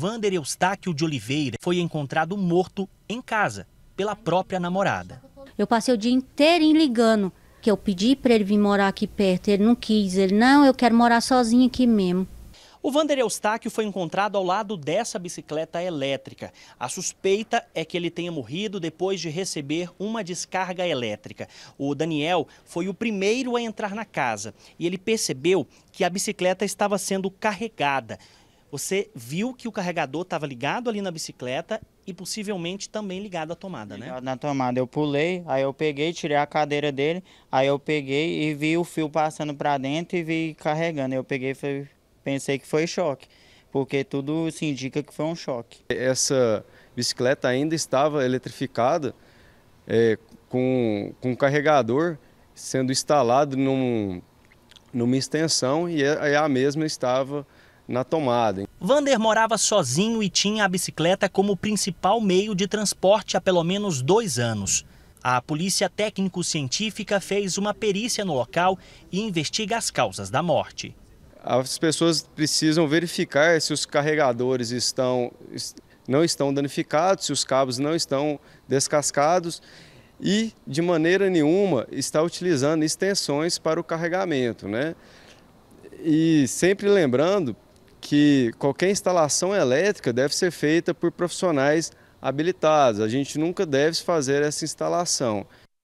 Vander Eustáquio de Oliveira foi encontrado morto em casa pela própria namorada. Eu passei o dia inteiro em ligando, que eu pedi para ele vir morar aqui perto. Ele não quis, ele, não, eu quero morar sozinho aqui mesmo. O Vander Eustáquio foi encontrado ao lado dessa bicicleta elétrica. A suspeita é que ele tenha morrido depois de receber uma descarga elétrica. O Daniel foi o primeiro a entrar na casa e ele percebeu que a bicicleta estava sendo carregada. Você viu que o carregador estava ligado ali na bicicleta e possivelmente também ligado à tomada, né? ligado né? Na tomada. Eu pulei, aí eu peguei, tirei a cadeira dele, aí eu peguei e vi o fio passando para dentro e vi carregando. Eu peguei e pensei que foi choque, porque tudo se indica que foi um choque. Essa bicicleta ainda estava eletrificada é, com, com carregador sendo instalado num, numa extensão e é, a mesma estava na tomada. Vander morava sozinho e tinha a bicicleta como principal meio de transporte há pelo menos dois anos. A polícia técnico-científica fez uma perícia no local e investiga as causas da morte. As pessoas precisam verificar se os carregadores estão, não estão danificados, se os cabos não estão descascados e, de maneira nenhuma, está utilizando extensões para o carregamento. Né? E sempre lembrando que qualquer instalação elétrica deve ser feita por profissionais habilitados. A gente nunca deve fazer essa instalação.